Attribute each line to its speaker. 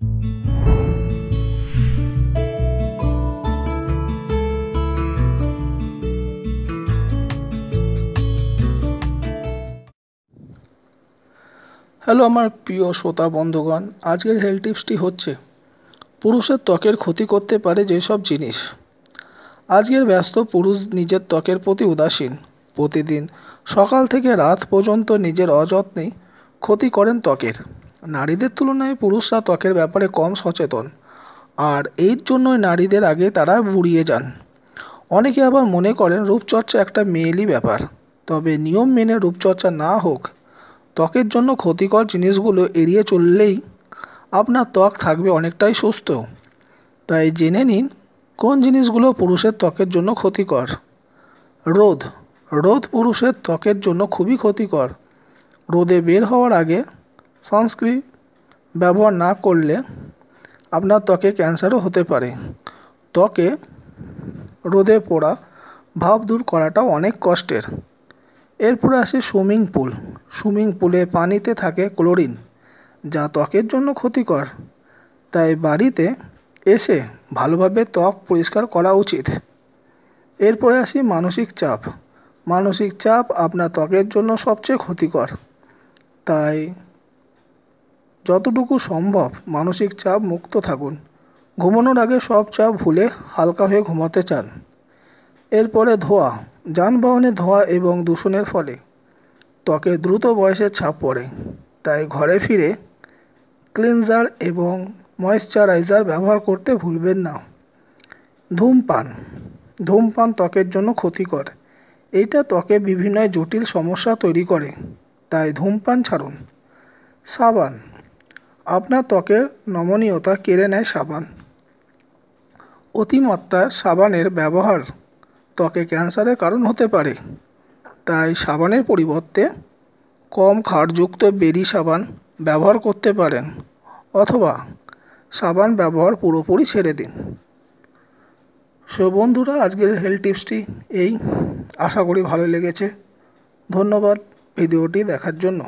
Speaker 1: hello আমার প্রিয় শ্রোতা বন্ধুগণ আজকের হেলথ টিপসটি হচ্ছে পুরুষের ত্বকের ক্ষতি করতে পারে যেসব জিনিস আজকের ব্যস্ত পুরুষ নিজের ত্বকের প্রতি উদাসীন প্রতিদিন সকাল থেকে রাত পর্যন্ত নিজের অযত্নেই ক্ষতি করেন ত্বকের নারীদের তুলনায় পুরুষরা ত্বকের ব্যাপারে কম সচেতন আর এর জন্যই নারীদের আগে তারা বুড়িয়ে যান অনেকে আবার মনে করেন রূপচর্চা একটা মেয়েলি ব্যাপার তবে নিয়ম মেনে রূপচর্চা না হোক ত্বকের জন্য ক্ষতিকর জিনিসগুলো এড়িয়ে চললেই আপনার ত্বক থাকবে অনেকটাই সুস্থ তাই জেনে নিন কোন জিনিসগুলো পুরুষের ত্বকের জন্য ক্ষতিকর রোদ রোদ পুরুষের ত্বকের জন্য খুবই ক্ষতিকর রোদে বের হওয়ার আগে সানস্ক্রিন ব্যবহার না করলে আপনার ত্বকে ক্যান্সারও হতে পারে ত্বকে রোদে পোড়া ভাব দূর করাটাও অনেক কষ্টের এরপরে আসে সুইমিং পুল সুইমিং পুলে পানিতে থাকে ক্লোরিন যা ত্বকের জন্য ক্ষতিকর তাই বাড়িতে এসে ভালোভাবে ত্বক পরিষ্কার করা উচিত এরপরে আসি মানসিক চাপ মানসিক চাপ আপনার ত্বকের জন্য সবচেয়ে ক্ষতিকর তাই যতটুকু সম্ভব মানসিক চাপ মুক্ত থাকুন ঘুমানোর আগে সব চাপ ভুলে হালকা হয়ে ঘুমাতে চান এরপরে ধোঁয়া যানবাহনে ধোঁয়া এবং দূষণের ফলে ত্বকে দ্রুত বয়সের ছাপ পড়ে তাই ঘরে ফিরে ক্লিনজার এবং ময়েশ্চারাইজার ব্যবহার করতে ভুলবেন না ধূমপান ধূমপান ত্বকের জন্য ক্ষতিকর এটা ত্বকে বিভিন্ন জটিল সমস্যা তৈরি করে তাই ধূমপান ছাড়ুন সাবান আপনার ত্বকের নমনীয়তা কেড়ে নেয় সাবান অতিমাত্রা সাবানের ব্যবহার ত্বকে ক্যান্সারের কারণ হতে পারে তাই সাবানের পরিবর্তে কম খারযুক্ত বেরি সাবান ব্যবহার করতে পারেন অথবা সাবান ব্যবহার পুরোপুরি ছেড়ে দিন সো বন্ধুরা আজকের হেলথ টিপসটি এই আশা করি ভালো লেগেছে ধন্যবাদ ভিডিওটি দেখার জন্য